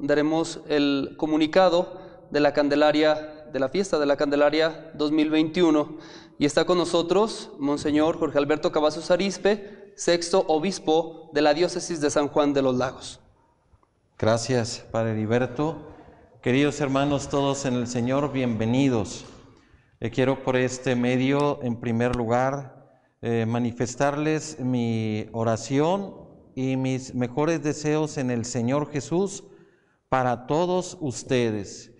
daremos el comunicado de la Candelaria, de la fiesta de la Candelaria 2021. Y está con nosotros Monseñor Jorge Alberto Cavazos Arispe, sexto obispo de la diócesis de San Juan de los Lagos. Gracias, Padre Heriberto. Queridos hermanos, todos en el Señor, bienvenidos. Eh, quiero por este medio, en primer lugar, eh, manifestarles mi oración y mis mejores deseos en el Señor Jesús para todos ustedes.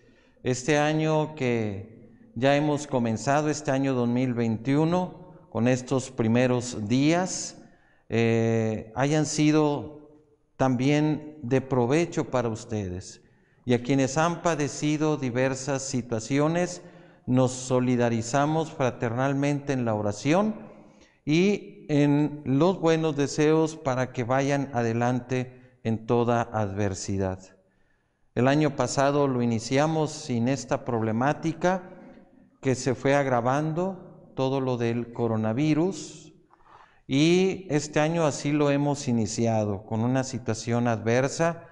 Este año que ya hemos comenzado, este año 2021, con estos primeros días, eh, hayan sido también de provecho para ustedes. Y a quienes han padecido diversas situaciones, nos solidarizamos fraternalmente en la oración y en los buenos deseos para que vayan adelante en toda adversidad. El año pasado lo iniciamos sin esta problemática que se fue agravando, todo lo del coronavirus, y este año así lo hemos iniciado, con una situación adversa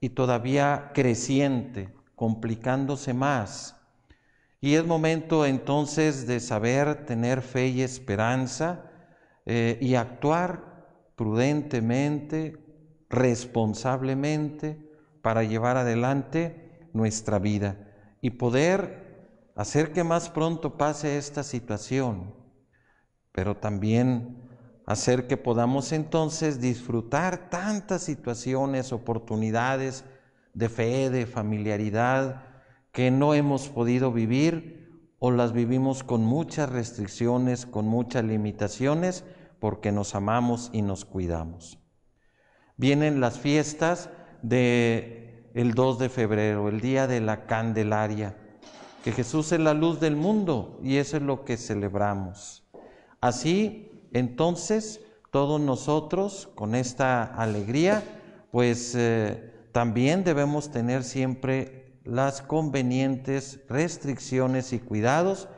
y todavía creciente, complicándose más. Y es momento entonces de saber tener fe y esperanza, eh, y actuar prudentemente, responsablemente para llevar adelante nuestra vida y poder hacer que más pronto pase esta situación, pero también hacer que podamos entonces disfrutar tantas situaciones, oportunidades de fe, de familiaridad que no hemos podido vivir o las vivimos con muchas restricciones, con muchas limitaciones, porque nos amamos y nos cuidamos. Vienen las fiestas de el 2 de febrero, el día de la Candelaria, que Jesús es la luz del mundo y eso es lo que celebramos. Así, entonces, todos nosotros con esta alegría, pues eh, también debemos tener siempre las convenientes restricciones y cuidados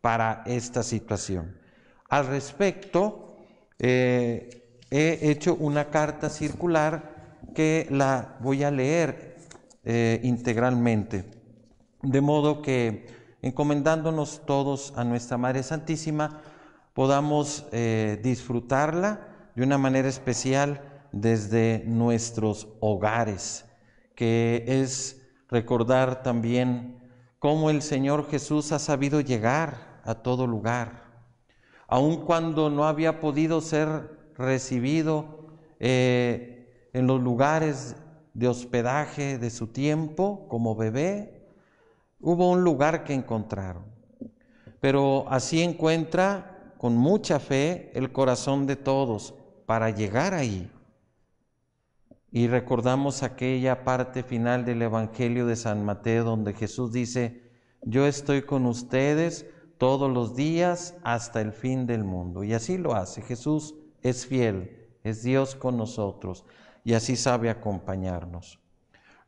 para esta situación. Al respecto, eh, he hecho una carta circular que la voy a leer eh, integralmente, de modo que encomendándonos todos a nuestra Madre Santísima, podamos eh, disfrutarla de una manera especial desde nuestros hogares, que es recordar también cómo el Señor Jesús ha sabido llegar a todo lugar, aun cuando no había podido ser recibido eh, en los lugares de hospedaje de su tiempo como bebé, hubo un lugar que encontraron. Pero así encuentra con mucha fe el corazón de todos para llegar ahí y recordamos aquella parte final del Evangelio de San Mateo donde Jesús dice, yo estoy con ustedes todos los días hasta el fin del mundo. Y así lo hace. Jesús es fiel, es Dios con nosotros y así sabe acompañarnos.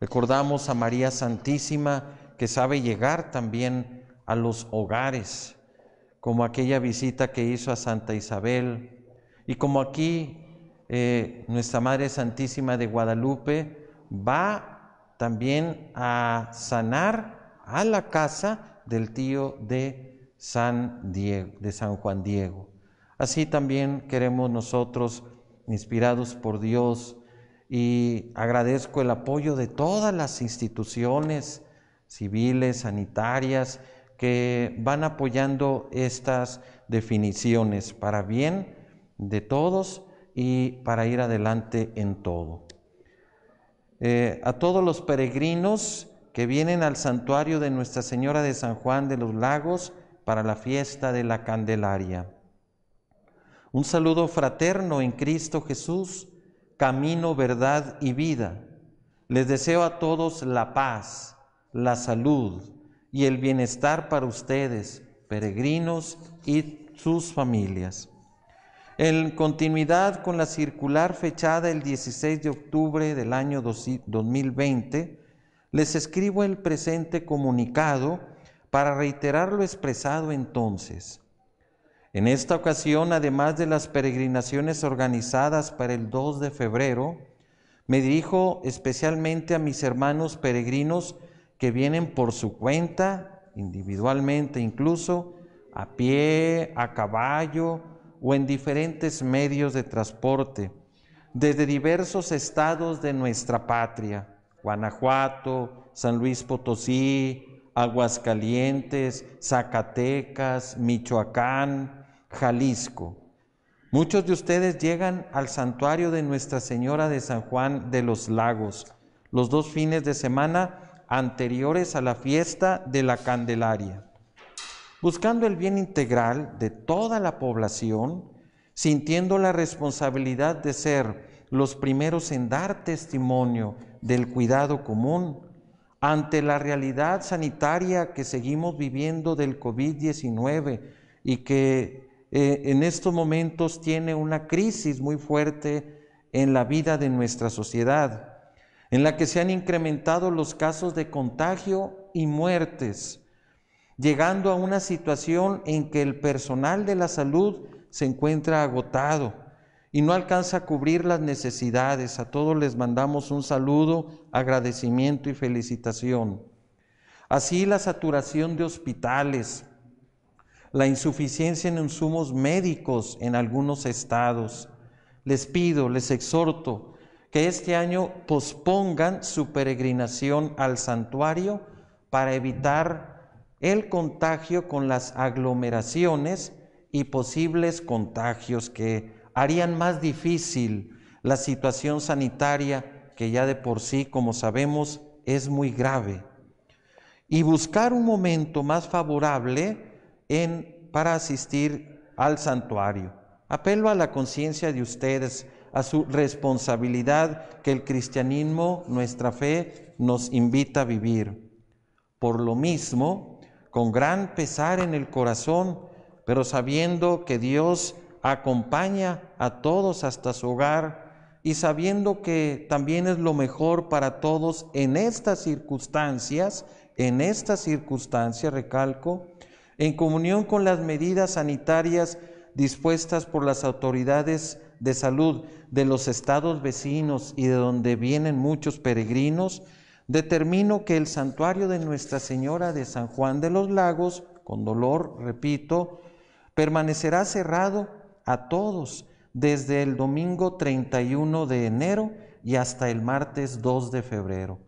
Recordamos a María Santísima que sabe llegar también a los hogares, como aquella visita que hizo a Santa Isabel y como aquí eh, nuestra Madre Santísima de Guadalupe va también a sanar a la casa del tío de San, Diego, de San Juan Diego. Así también queremos nosotros, inspirados por Dios, y agradezco el apoyo de todas las instituciones civiles, sanitarias, que van apoyando estas definiciones para bien de todos y para ir adelante en todo. Eh, a todos los peregrinos que vienen al santuario de Nuestra Señora de San Juan de los Lagos para la fiesta de la Candelaria. Un saludo fraterno en Cristo Jesús, camino, verdad y vida. Les deseo a todos la paz, la salud y el bienestar para ustedes, peregrinos y sus familias. En continuidad con la circular fechada el 16 de octubre del año 2020, les escribo el presente comunicado para reiterar lo expresado entonces. En esta ocasión, además de las peregrinaciones organizadas para el 2 de febrero, me dirijo especialmente a mis hermanos peregrinos que vienen por su cuenta, individualmente incluso, a pie, a caballo, o en diferentes medios de transporte desde diversos estados de nuestra patria, Guanajuato, San Luis Potosí, Aguascalientes, Zacatecas, Michoacán, Jalisco. Muchos de ustedes llegan al santuario de Nuestra Señora de San Juan de los Lagos los dos fines de semana anteriores a la fiesta de la Candelaria buscando el bien integral de toda la población, sintiendo la responsabilidad de ser los primeros en dar testimonio del cuidado común ante la realidad sanitaria que seguimos viviendo del COVID-19 y que eh, en estos momentos tiene una crisis muy fuerte en la vida de nuestra sociedad, en la que se han incrementado los casos de contagio y muertes llegando a una situación en que el personal de la salud se encuentra agotado y no alcanza a cubrir las necesidades. A todos les mandamos un saludo, agradecimiento y felicitación. Así la saturación de hospitales, la insuficiencia en insumos médicos en algunos estados. Les pido, les exhorto que este año pospongan su peregrinación al santuario para evitar el contagio con las aglomeraciones y posibles contagios que harían más difícil la situación sanitaria que ya de por sí, como sabemos, es muy grave. Y buscar un momento más favorable en, para asistir al santuario. Apelo a la conciencia de ustedes, a su responsabilidad que el cristianismo, nuestra fe, nos invita a vivir. Por lo mismo, con gran pesar en el corazón, pero sabiendo que Dios acompaña a todos hasta su hogar y sabiendo que también es lo mejor para todos en estas circunstancias, en estas circunstancia, recalco, en comunión con las medidas sanitarias dispuestas por las autoridades de salud de los estados vecinos y de donde vienen muchos peregrinos, determino que el santuario de Nuestra Señora de San Juan de los Lagos, con dolor, repito, permanecerá cerrado a todos desde el domingo 31 de enero y hasta el martes 2 de febrero.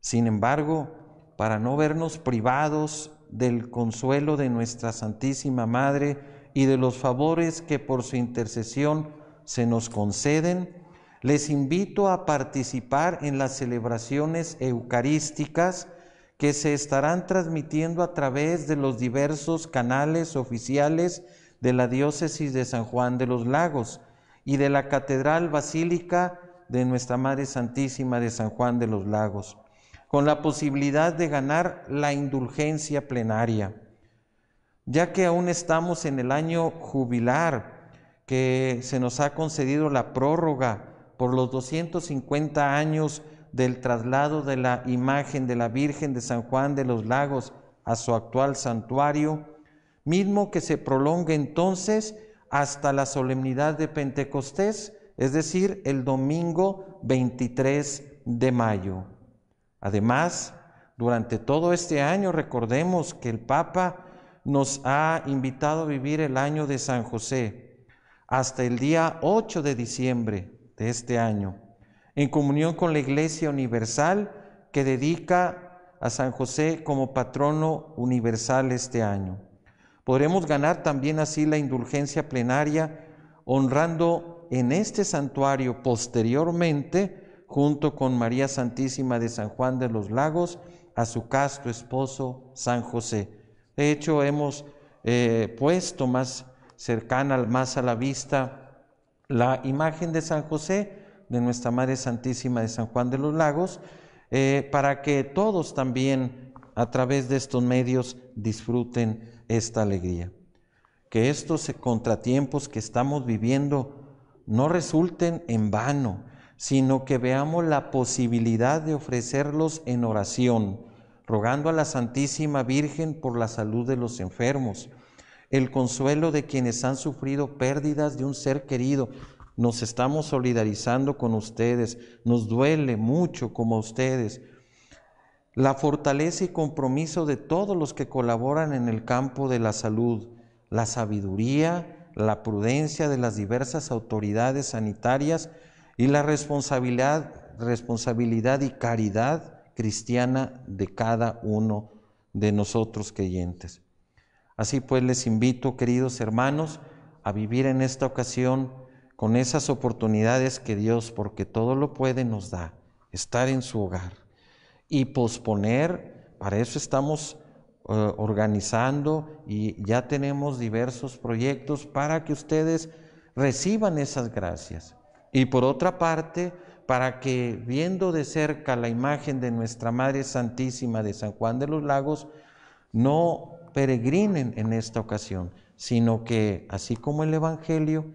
Sin embargo, para no vernos privados del consuelo de nuestra Santísima Madre y de los favores que por su intercesión se nos conceden, les invito a participar en las celebraciones eucarísticas que se estarán transmitiendo a través de los diversos canales oficiales de la diócesis de San Juan de los Lagos y de la Catedral Basílica de Nuestra Madre Santísima de San Juan de los Lagos, con la posibilidad de ganar la indulgencia plenaria, ya que aún estamos en el año jubilar, que se nos ha concedido la prórroga por los 250 años del traslado de la imagen de la Virgen de San Juan de los Lagos a su actual santuario, mismo que se prolonga entonces hasta la solemnidad de Pentecostés, es decir, el domingo 23 de mayo. Además, durante todo este año recordemos que el Papa nos ha invitado a vivir el año de San José hasta el día 8 de diciembre, de este año, en comunión con la Iglesia Universal que dedica a San José como patrono universal este año. Podremos ganar también así la indulgencia plenaria, honrando en este santuario posteriormente, junto con María Santísima de San Juan de los Lagos, a su casto esposo San José. De hecho, hemos eh, puesto más cercana, más a la vista, la imagen de San José, de nuestra Madre Santísima de San Juan de los Lagos, eh, para que todos también a través de estos medios disfruten esta alegría. Que estos contratiempos que estamos viviendo no resulten en vano, sino que veamos la posibilidad de ofrecerlos en oración, rogando a la Santísima Virgen por la salud de los enfermos, el consuelo de quienes han sufrido pérdidas de un ser querido. Nos estamos solidarizando con ustedes, nos duele mucho como ustedes. La fortaleza y compromiso de todos los que colaboran en el campo de la salud, la sabiduría, la prudencia de las diversas autoridades sanitarias y la responsabilidad, responsabilidad y caridad cristiana de cada uno de nosotros creyentes. Así pues les invito, queridos hermanos, a vivir en esta ocasión con esas oportunidades que Dios, porque todo lo puede, nos da, estar en su hogar. Y posponer, para eso estamos eh, organizando y ya tenemos diversos proyectos para que ustedes reciban esas gracias. Y por otra parte, para que viendo de cerca la imagen de nuestra Madre Santísima de San Juan de los Lagos, no peregrinen en esta ocasión, sino que así como el Evangelio,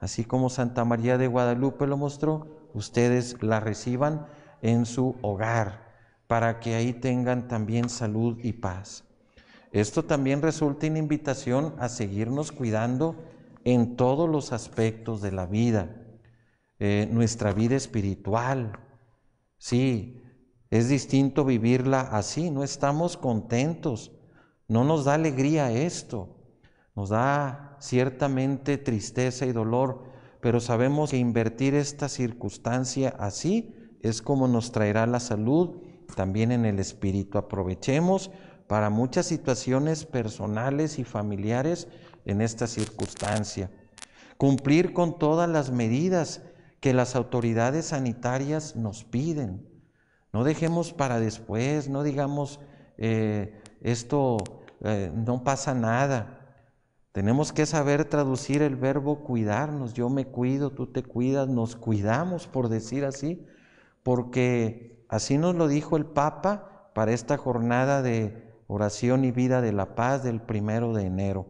así como Santa María de Guadalupe lo mostró, ustedes la reciban en su hogar para que ahí tengan también salud y paz. Esto también resulta en invitación a seguirnos cuidando en todos los aspectos de la vida, eh, nuestra vida espiritual. Sí, es distinto vivirla así, no estamos contentos no nos da alegría esto, nos da ciertamente tristeza y dolor, pero sabemos que invertir esta circunstancia así es como nos traerá la salud también en el espíritu. Aprovechemos para muchas situaciones personales y familiares en esta circunstancia. Cumplir con todas las medidas que las autoridades sanitarias nos piden. No dejemos para después, no digamos eh, esto eh, no pasa nada. Tenemos que saber traducir el verbo cuidarnos. Yo me cuido, tú te cuidas, nos cuidamos, por decir así, porque así nos lo dijo el Papa para esta jornada de oración y vida de la paz del primero de enero.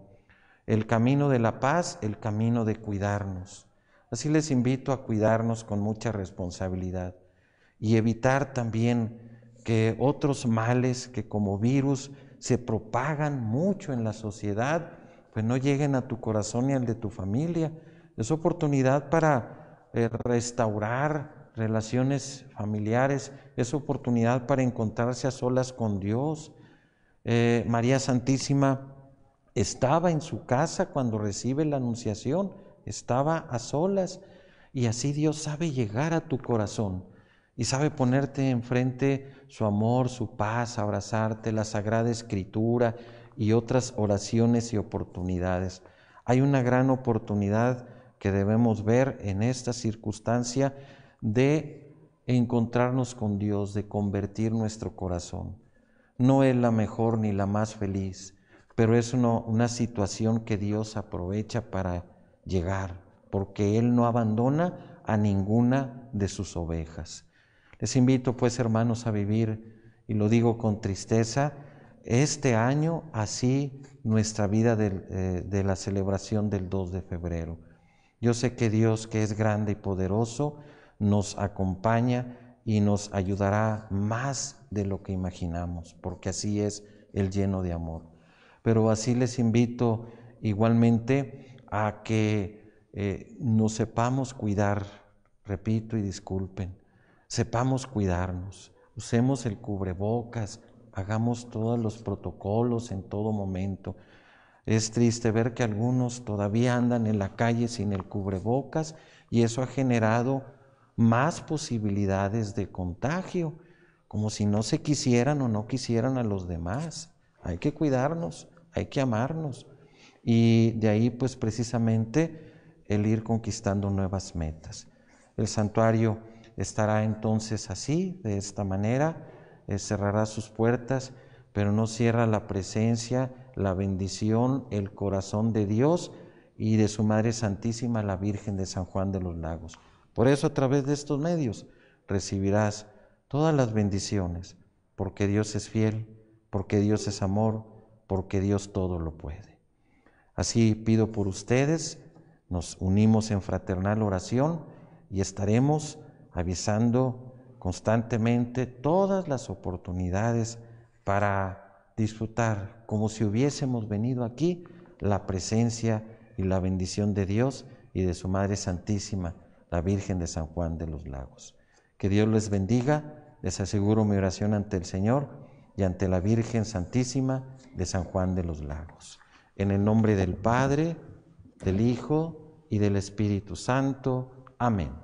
El camino de la paz, el camino de cuidarnos. Así les invito a cuidarnos con mucha responsabilidad y evitar también que otros males que como virus se propagan mucho en la sociedad, pues no lleguen a tu corazón ni al de tu familia. Es oportunidad para eh, restaurar relaciones familiares, es oportunidad para encontrarse a solas con Dios. Eh, María Santísima estaba en su casa cuando recibe la anunciación, estaba a solas y así Dios sabe llegar a tu corazón y sabe ponerte enfrente su amor, su paz, abrazarte, la Sagrada Escritura y otras oraciones y oportunidades. Hay una gran oportunidad que debemos ver en esta circunstancia de encontrarnos con Dios, de convertir nuestro corazón. No es la mejor ni la más feliz, pero es una, una situación que Dios aprovecha para llegar, porque Él no abandona a ninguna de sus ovejas. Les invito pues hermanos a vivir, y lo digo con tristeza, este año así nuestra vida eh, de, la celebración del 2 de febrero. Yo sé que Dios que es grande y poderoso nos acompaña y nos ayudará más de lo que imaginamos, porque así es el lleno de amor. Pero así les invito igualmente a que eh, nos sepamos cuidar, repito y disculpen, sepamos cuidarnos, usemos el cubrebocas, hagamos todos los protocolos en todo momento. Es triste ver que algunos todavía andan en la calle sin el cubrebocas y eso ha generado más posibilidades de contagio, como si no se quisieran o no quisieran a los demás. Hay que cuidarnos, hay que amarnos. Y de ahí pues precisamente el ir conquistando nuevas metas. El santuario Estará entonces así, de esta manera, eh, cerrará sus puertas, pero no cierra la presencia, la bendición, el corazón de Dios y de su Madre Santísima, la Virgen de San Juan de los Lagos. Por eso a través de estos medios recibirás todas las bendiciones, porque Dios es fiel, porque Dios es amor, porque Dios todo lo puede. Así pido por ustedes, nos unimos en fraternal oración y estaremos avisando constantemente todas las oportunidades para disfrutar, como si hubiésemos venido aquí, la presencia y la bendición de Dios y de su Madre Santísima, la Virgen de San Juan de los Lagos. Que Dios les bendiga, les aseguro mi oración ante el Señor y ante la Virgen Santísima de San Juan de los Lagos. En el nombre del Padre, del Hijo y del Espíritu Santo. Amén.